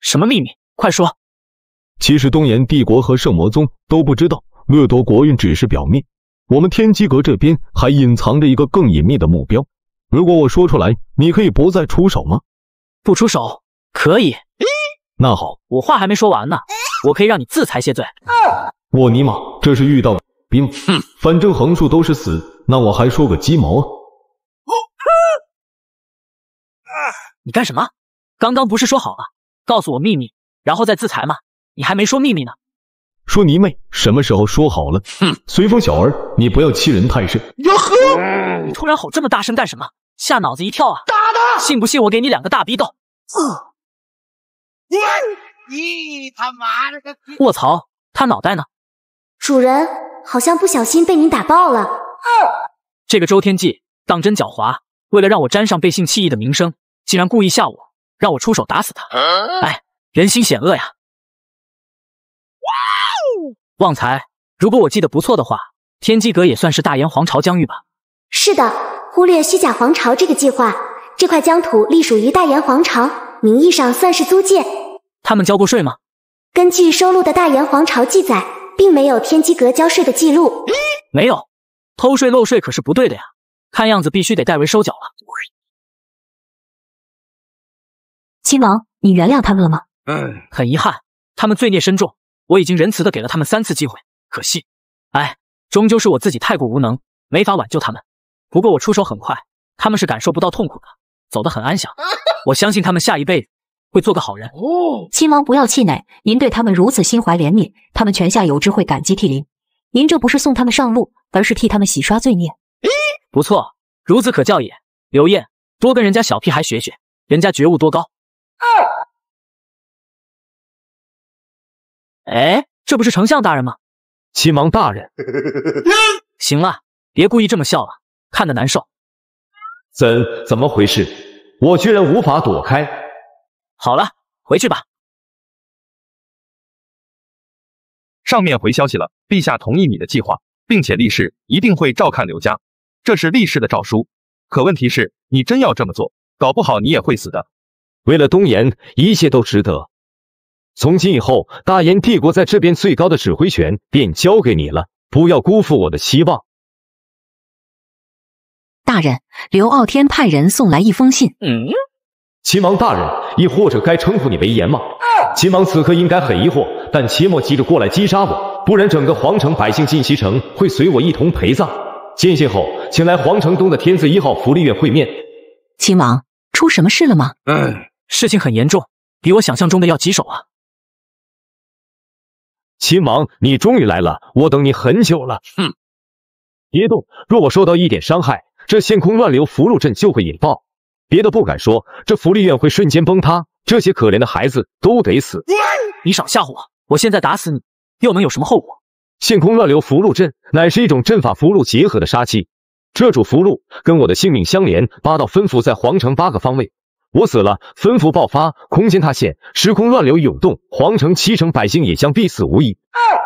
什么秘密？快说！其实东炎帝国和圣魔宗都不知道，掠夺国运只是表面，我们天机阁这边还隐藏着一个更隐秘的目标。如果我说出来，你可以不再出手吗？不出手可以。那好，我话还没说完呢，我可以让你自裁谢罪。我尼玛，这是遇到兵？反正横竖都是死，那我还说个鸡毛啊！你干什么？刚刚不是说好了告诉我秘密，然后再自裁吗？你还没说秘密呢。说你妹！什么时候说好了？哼！随风小儿，你不要欺人太甚！哟呵！你突然吼这么大声干什么？吓脑子一跳啊！打他！信不信我给你两个大逼斗？呃、你他妈了个逼！卧槽！他脑袋呢？主人好像不小心被你打爆了。啊！这个周天际当真狡猾，为了让我沾上背信弃义的名声，竟然故意吓我。让我出手打死他！哎，人心险恶呀！哇哦，旺财，如果我记得不错的话，天机阁也算是大炎皇朝疆域吧？是的，忽略虚假皇朝这个计划，这块疆土隶属于大炎皇朝，名义上算是租界。他们交过税吗？根据收录的大炎皇朝记载，并没有天机阁交税的记录。没有，偷税漏税可是不对的呀！看样子必须得代为收缴了。亲王，你原谅他们了吗？嗯，很遗憾，他们罪孽深重，我已经仁慈的给了他们三次机会，可惜，哎，终究是我自己太过无能，没法挽救他们。不过我出手很快，他们是感受不到痛苦的，走得很安详。我相信他们下一辈子会做个好人。亲王不要气馁，您对他们如此心怀怜悯，他们泉下有知会感激涕零。您这不是送他们上路，而是替他们洗刷罪孽。不错，孺子可教也。刘燕，多跟人家小屁孩学学，人家觉悟多高。哎，这不是丞相大人吗？齐王大人，行了，别故意这么笑了，看得难受。怎怎么回事？我居然无法躲开。好了，回去吧。上面回消息了，陛下同意你的计划，并且立誓一定会照看刘家。这是立誓的诏书。可问题是，你真要这么做，搞不好你也会死的。为了东炎，一切都值得。从今以后，大炎帝国在这边最高的指挥权便交给你了，不要辜负我的期望。大人，刘傲天派人送来一封信。嗯。秦王大人，亦或者该称呼你为炎王。秦王此刻应该很疑惑，但切莫急着过来击杀我，不然整个皇城百姓进西城会随我一同陪葬。进信后，请来皇城东的天字一号福利院会面。秦王，出什么事了吗？嗯。事情很严重，比我想象中的要棘手啊！亲王，你终于来了，我等你很久了。哼，别动，若我受到一点伤害，这陷空乱流福禄阵就会引爆。别的不敢说，这福利院会瞬间崩塌，这些可怜的孩子都得死。你少吓唬我，我现在打死你，又能有什么后果？陷空乱流福禄阵乃是一种阵法福禄结合的杀气，这主福禄跟我的性命相连，八道分符在皇城八个方位。我死了，分符爆发，空间塌陷，时空乱流涌动，皇城七成百姓也将必死无疑。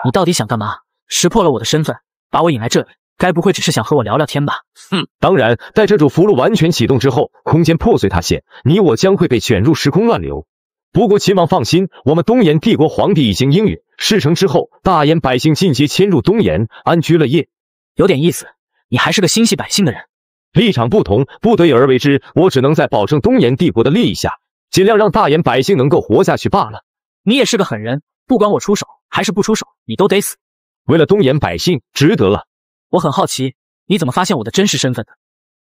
你到底想干嘛？识破了我的身份，把我引来这里，该不会只是想和我聊聊天吧？嗯，当然，待这主符箓完全启动之后，空间破碎塌陷，你我将会被卷入时空乱流。不过秦王放心，我们东炎帝国皇帝已经应允，事成之后，大炎百姓尽皆迁入东炎，安居乐业。有点意思，你还是个心系百姓的人。立场不同，不得已而为之。我只能在保证东炎帝国的利益下，尽量让大炎百姓能够活下去罢了。你也是个狠人，不管我出手还是不出手，你都得死。为了东炎百姓，值得了。我很好奇，你怎么发现我的真实身份的？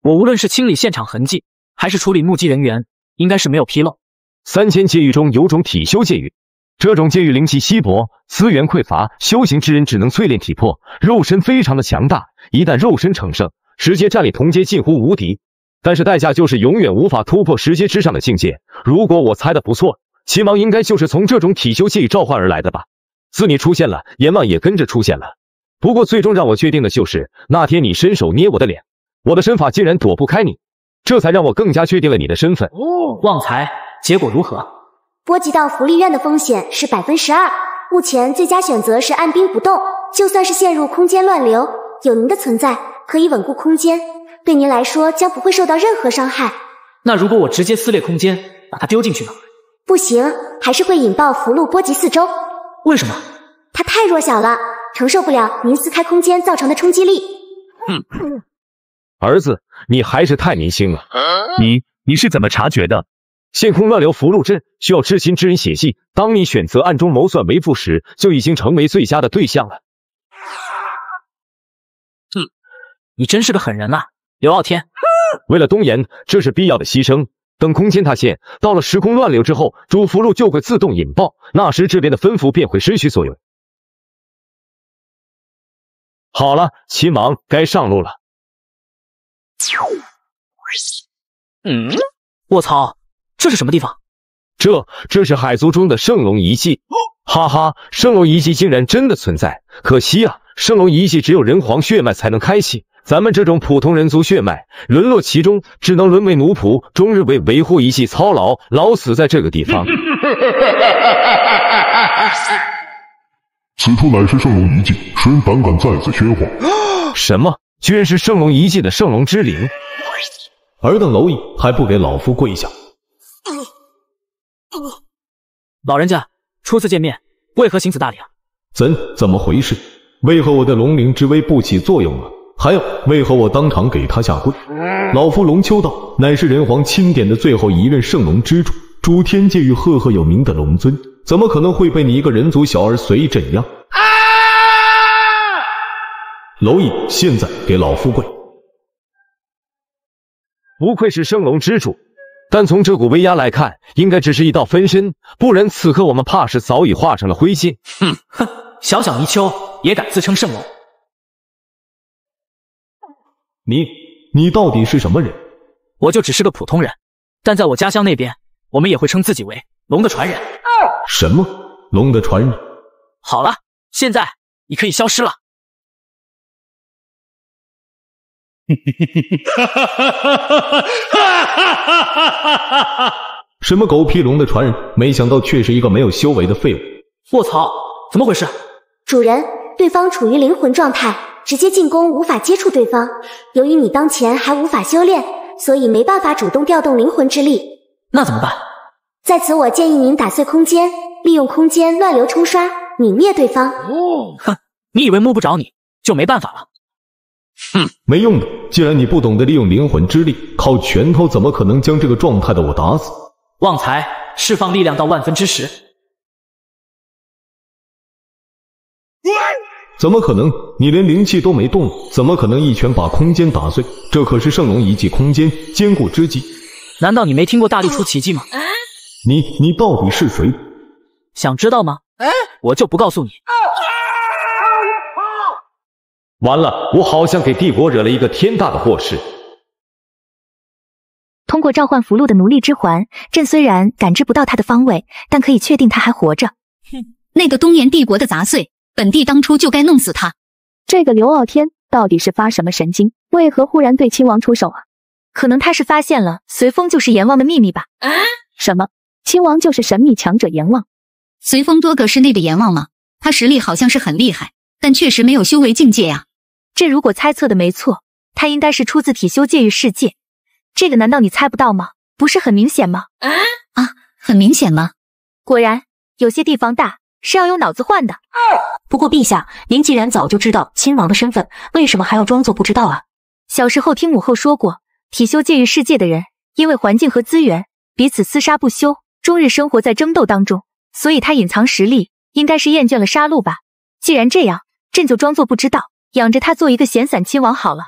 我无论是清理现场痕迹，还是处理目击人员，应该是没有纰漏。三千界域中有种体修界域，这种界域灵气稀薄，资源匮乏，修行之人只能淬炼体魄，肉身非常的强大，一旦肉身成圣。石阶战力同阶近乎无敌，但是代价就是永远无法突破石阶之上的境界。如果我猜的不错，秦王应该就是从这种体修器召唤而来的吧？自你出现了，阎王也跟着出现了。不过最终让我确定的就是，那天你伸手捏我的脸，我的身法竟然躲不开你，这才让我更加确定了你的身份。哦，旺财，结果如何？波及到福利院的风险是百分十二，目前最佳选择是按兵不动。就算是陷入空间乱流，有您的存在。可以稳固空间，对您来说将不会受到任何伤害。那如果我直接撕裂空间，把它丢进去呢？不行，还是会引爆福禄，波及四周。为什么？它太弱小了，承受不了您撕开空间造成的冲击力。哼，儿子，你还是太年轻了。你你是怎么察觉的？陷空乱流福禄阵需要至亲之人写信。当你选择暗中谋算为父时，就已经成为最佳的对象了。你真是个狠人啊，刘傲天！为了东炎，这是必要的牺牲。等空间塌陷，到了时空乱流之后，主符路就会自动引爆，那时这边的分符便会失去作用。好了，秦王该上路了。嗯，卧槽，这是什么地方？这，这是海族中的圣龙遗迹。哈哈，圣龙遗迹竟然真的存在！可惜啊，圣龙遗迹只有人皇血脉才能开启。咱们这种普通人族血脉，沦落其中，只能沦为奴仆，终日为维护遗迹操劳，老死在这个地方。此处乃是圣龙遗迹，谁人胆敢在此喧哗？什么？居然是圣龙遗迹的圣龙之灵？尔等蝼蚁还不给老夫跪下？老人家，初次见面，为何行此大礼啊？怎怎么回事？为何我的龙灵之威不起作用了？还有，为何我当场给他下跪？老夫龙秋道，乃是人皇钦点的最后一任圣龙之主，主天界域赫赫有名的龙尊，怎么可能会被你一个人族小儿随意镇压？蝼蚁，现在给老夫跪！不愧是圣龙之主，但从这股威压来看，应该只是一道分身，不然此刻我们怕是早已化成了灰烬。哼哼，小小泥鳅也敢自称圣龙？你你到底是什么人？我就只是个普通人，但在我家乡那边，我们也会称自己为龙的传人。什么龙的传人？好了，现在你可以消失了。什么狗屁龙的传人？没想到却是一个没有修为的废物。卧槽，怎么回事？主人，对方处于灵魂状态。直接进攻无法接触对方，由于你当前还无法修炼，所以没办法主动调动灵魂之力。那怎么办？在此我建议您打碎空间，利用空间乱流冲刷泯灭对方。哦，哼，你以为摸不着你就没办法了？哼，没用的，既然你不懂得利用灵魂之力，靠拳头怎么可能将这个状态的我打死？旺财，释放力量到万分之十。怎么可能？你连灵气都没动，怎么可能一拳把空间打碎？这可是圣龙遗迹，空间坚固之极。难道你没听过“大力出奇迹”吗？你你到底是谁？想知道吗？我就不告诉你。完了，我好像给帝国惹了一个天大的祸事。通过召唤符箓的奴隶之环，朕虽然感知不到他的方位，但可以确定他还活着。哼，那个东炎帝国的杂碎！本帝当初就该弄死他！这个刘傲天到底是发什么神经？为何忽然对亲王出手啊？可能他是发现了随风就是阎王的秘密吧？啊？什么？亲王就是神秘强者阎王？随风哥哥是那个阎王吗？他实力好像是很厉害，但确实没有修为境界呀。这如果猜测的没错，他应该是出自体修界域世界。这个难道你猜不到吗？不是很明显吗？啊啊，很明显吗？果然有些地方大。是要用脑子换的。不过，陛下，您既然早就知道亲王的身份，为什么还要装作不知道啊？小时候听母后说过，体修界域世界的人，因为环境和资源，彼此厮杀不休，终日生活在争斗当中，所以他隐藏实力，应该是厌倦了杀戮吧。既然这样，朕就装作不知道，养着他做一个闲散亲王好了。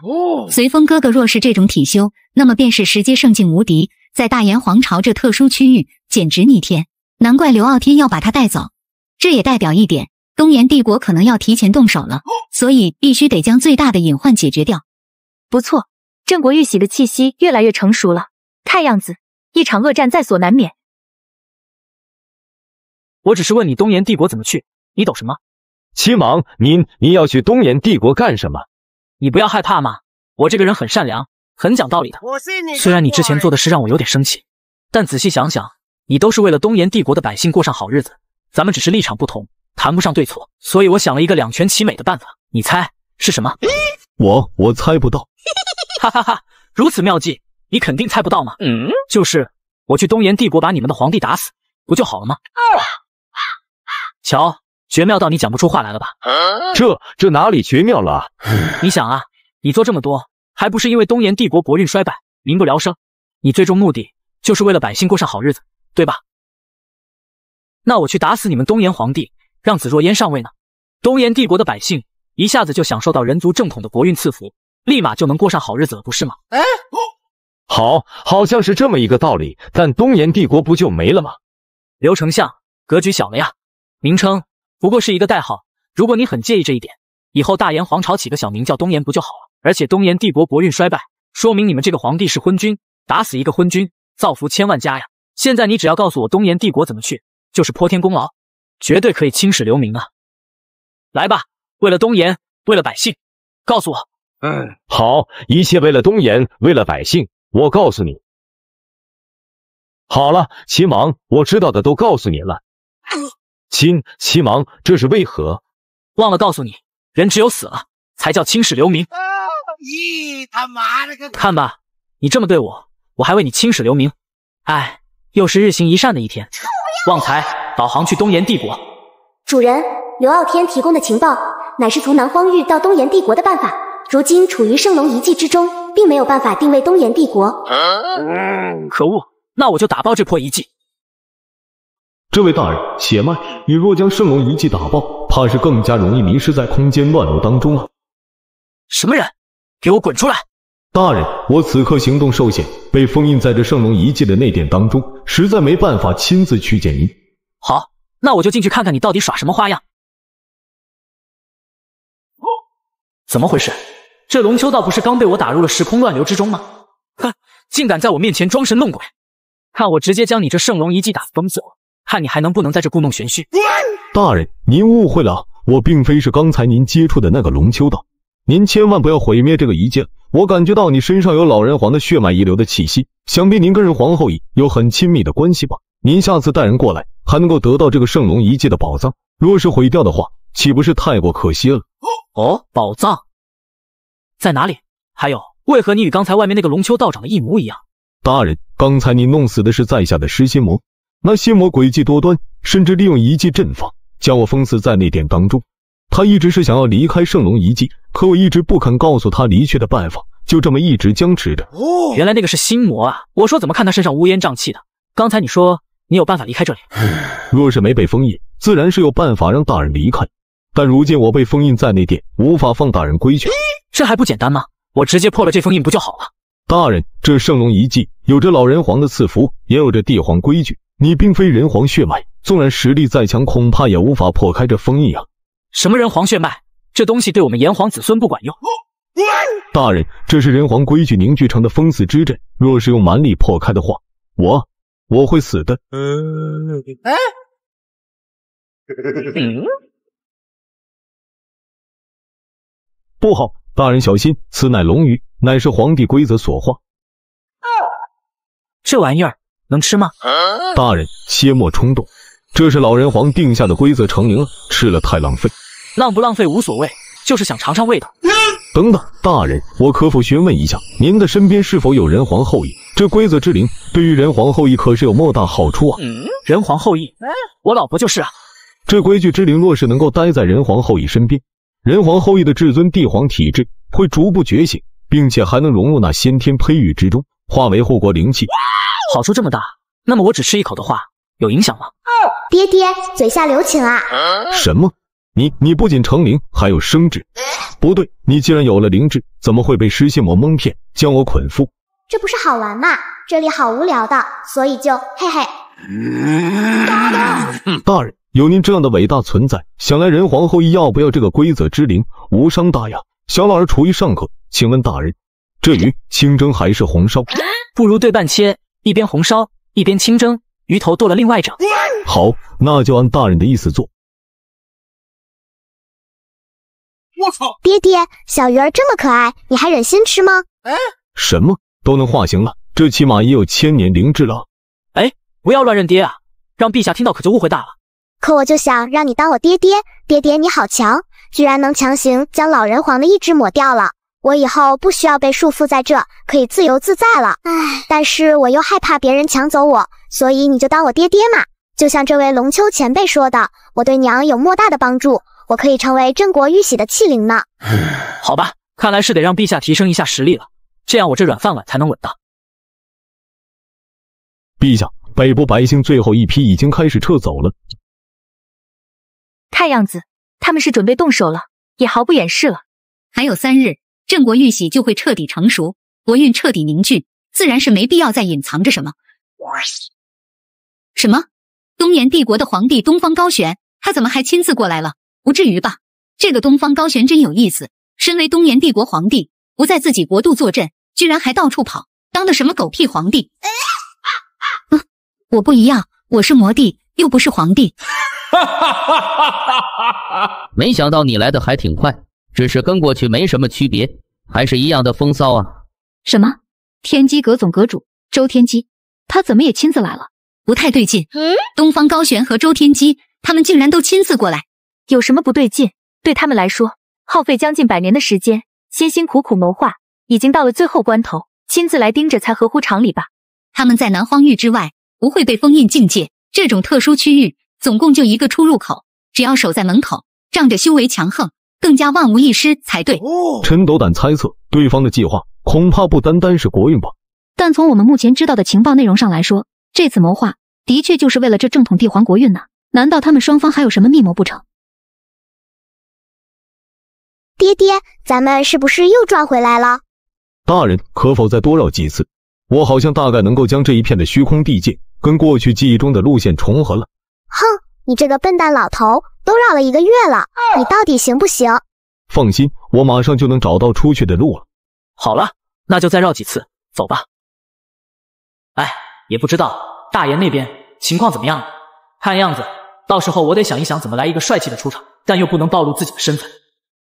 随风哥哥若是这种体修，那么便是十阶圣境无敌，在大炎皇朝这特殊区域，简直逆天，难怪刘傲天要把他带走。这也代表一点，东炎帝国可能要提前动手了，所以必须得将最大的隐患解决掉。不错，郑国玉玺的气息越来越成熟了，看样子一场恶战在所难免。我只是问你，东炎帝国怎么去？你懂什么？亲王，您您要去东炎帝国干什么？你不要害怕嘛，我这个人很善良，很讲道理的。虽然你之前做的事让我有点生气，但仔细想想，你都是为了东炎帝国的百姓过上好日子。咱们只是立场不同，谈不上对错。所以我想了一个两全其美的办法，你猜是什么？我我猜不到。哈哈哈，如此妙计，你肯定猜不到吗？嗯，就是我去东炎帝国把你们的皇帝打死，不就好了吗？啊！瞧，绝妙到你讲不出话来了吧？这这哪里绝妙了？你想啊，你做这么多，还不是因为东炎帝国国运衰败，民不聊生？你最终目的就是为了百姓过上好日子，对吧？那我去打死你们东炎皇帝，让紫若烟上位呢？东炎帝国的百姓一下子就享受到人族正统的国运赐福，立马就能过上好日子了，不是吗？哎，好，好像是这么一个道理，但东炎帝国不就没了吗？刘丞相，格局小了呀。名称不过是一个代号，如果你很介意这一点，以后大炎皇朝起个小名叫东炎不就好了？而且东炎帝国国运衰败，说明你们这个皇帝是昏君。打死一个昏君，造福千万家呀！现在你只要告诉我东炎帝国怎么去。就是破天功劳，绝对可以青史留名啊！来吧，为了东炎，为了百姓，告诉我。嗯，好，一切为了东炎，为了百姓。我告诉你，好了，秦王，我知道的都告诉你了。亲，秦王，这是为何？忘了告诉你，人只有死了才叫青史留名。咦，他妈了个看吧，你这么对我，我还为你青史留名？哎，又是日行一善的一天。旺财，导航去东炎帝国。主人，刘傲天提供的情报，乃是从南荒域到东炎帝国的办法，如今处于圣龙遗迹之中，并没有办法定位东炎帝国。可恶！那我就打爆这破遗迹。这位大人，且慢！你若将圣龙遗迹打爆，怕是更加容易迷失在空间乱流当中了。什么人？给我滚出来！大人，我此刻行动受限，被封印在这圣龙遗迹的内殿当中，实在没办法亲自去见您。好，那我就进去看看你到底耍什么花样。哦，怎么回事？这龙秋道不是刚被我打入了时空乱流之中吗？哼，竟敢在我面前装神弄鬼，看我直接将你这圣龙遗迹打封碎！看你还能不能在这故弄玄虚。大人，您误会了，我并非是刚才您接触的那个龙秋道。您千万不要毁灭这个遗迹，我感觉到你身上有老人皇的血脉遗留的气息，想必您跟人皇后有很亲密的关系吧？您下次带人过来，还能够得到这个圣龙遗迹的宝藏。若是毁掉的话，岂不是太过可惜了？哦，宝藏在哪里？还有，为何你与刚才外面那个龙丘道长的一模一样？大人，刚才你弄死的是在下的失心魔，那心魔诡计多端，甚至利用遗迹阵法将我封死在内殿当中。他一直是想要离开圣龙遗迹，可我一直不肯告诉他离去的办法，就这么一直僵持着。哦，原来那个是心魔啊！我说怎么看他身上乌烟瘴气的？刚才你说你有办法离开这里，若是没被封印，自然是有办法让大人离开。但如今我被封印在内殿，无法放大人归去。这还不简单吗？我直接破了这封印不就好了？大人，这圣龙遗迹有着老人皇的赐福，也有着帝皇规矩。你并非人皇血脉，纵然实力再强，恐怕也无法破开这封印啊。什么人皇血脉？这东西对我们炎黄子孙不管用。大人，这是人皇规矩凝聚成的封死之阵，若是用蛮力破开的话，我我会死的。嗯，哎，不好，大人小心，此乃龙鱼，乃是皇帝规则所化。这玩意儿能吃吗？大人切莫冲动。这是老人皇定下的规则，成灵了，吃了太浪费。浪不浪费无所谓，就是想尝尝味道。等等，大人，我可否询问一下您的身边是否有仁皇后裔？这规则之灵对于仁皇后裔可是有莫大好处啊！仁皇后裔，我老婆就是啊。这规矩之灵若是能够待在仁皇后裔身边，仁皇后裔的至尊帝皇体质会逐步觉醒，并且还能融入那先天胚育之中，化为护国灵气。好处这么大，那么我只吃一口的话。有影响吗？爹爹，嘴下留情啊！什么？你你不仅成灵，还有生智？不对，你既然有了灵智，怎么会被失心魔蒙骗，将我捆缚？这不是好玩吗？这里好无聊的，所以就嘿嘿。大人，有您这样的伟大存在，想来仁皇后要不要这个规则之灵，无伤大雅。小老儿厨艺尚可，请问大人，这鱼清蒸还是红烧？不如对半切，一边红烧，一边清蒸。鱼头剁了另外一掌。好，那就按大人的意思做。我操！爹爹，小鱼儿这么可爱，你还忍心吃吗？哎，什么都能化形了，这起码也有千年灵智了。哎，不要乱认爹啊，让陛下听到可就误会大了。可我就想让你当我爹爹，爹爹你好强，居然能强行将老人皇的意志抹掉了。我以后不需要被束缚在这，可以自由自在了。哎，但是我又害怕别人抢走我。所以你就当我爹爹嘛，就像这位龙秋前辈说的，我对娘有莫大的帮助，我可以成为镇国玉玺的器灵呢。好吧，看来是得让陛下提升一下实力了，这样我这软饭碗才能稳当。陛下，北部百姓最后一批已经开始撤走了，看样子他们是准备动手了，也毫不掩饰了。还有三日，镇国玉玺就会彻底成熟，国运彻底凝聚，自然是没必要再隐藏着什么。什么？东炎帝国的皇帝东方高悬，他怎么还亲自过来了？不至于吧？这个东方高悬真有意思，身为东炎帝国皇帝，不在自己国度坐镇，居然还到处跑，当的什么狗屁皇帝？嗯，我不一样，我是魔帝，又不是皇帝。哈，没想到你来的还挺快，只是跟过去没什么区别，还是一样的风骚啊！什么？天机阁总阁主周天机，他怎么也亲自来了？不太对劲。东方高悬和周天机，他们竟然都亲自过来，有什么不对劲？对他们来说，耗费将近百年的时间，辛辛苦苦谋划，已经到了最后关头，亲自来盯着才合乎常理吧。他们在南荒域之外，不会被封印境界这种特殊区域，总共就一个出入口，只要守在门口，仗着修为强横，更加万无一失才对。陈斗胆猜测，对方的计划恐怕不单单是国运吧？但从我们目前知道的情报内容上来说。这次谋划的确就是为了这正统帝皇国运呢？难道他们双方还有什么密谋不成？爹爹，咱们是不是又转回来了？大人，可否再多绕几次？我好像大概能够将这一片的虚空地界跟过去记忆中的路线重合了。哼，你这个笨蛋老头，都绕了一个月了，你到底行不行？放心，我马上就能找到出去的路了。好了，那就再绕几次，走吧。哎。也不知道大爷那边情况怎么样了。看样子，到时候我得想一想怎么来一个帅气的出场，但又不能暴露自己的身份。